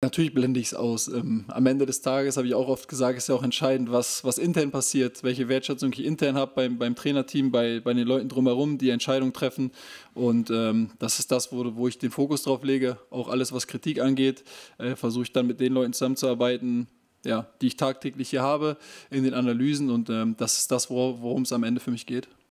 Natürlich blende ich es aus. Ähm, am Ende des Tages habe ich auch oft gesagt, ist ja auch entscheidend, was, was intern passiert, welche Wertschätzung ich intern habe beim, beim Trainerteam, bei, bei den Leuten drumherum, die Entscheidungen treffen. Und ähm, das ist das, wo, wo ich den Fokus drauf lege. Auch alles, was Kritik angeht, äh, versuche ich dann mit den Leuten zusammenzuarbeiten, ja, die ich tagtäglich hier habe in den Analysen. Und ähm, das ist das, worum es am Ende für mich geht.